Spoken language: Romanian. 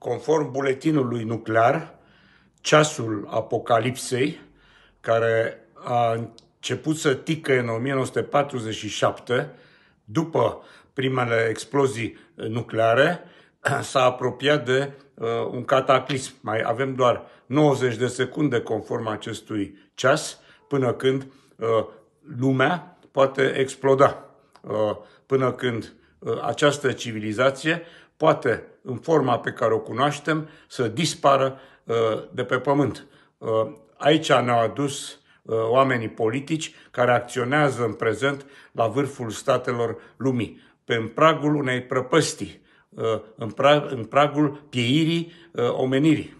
conform buletinului nuclear, ceasul apocalipsei, care a început să tică în 1947, după primele explozii nucleare, s-a apropiat de uh, un cataclism. Mai avem doar 90 de secunde conform acestui ceas, până când uh, lumea poate exploda, uh, până când Uh, această civilizație poate, în forma pe care o cunoaștem, să dispară uh, de pe pământ. Uh, aici ne-au adus oamenii politici care acționează în prezent la vârful statelor lumii, pe pragul unei prăpăstii, în pragul pieirii omenirii.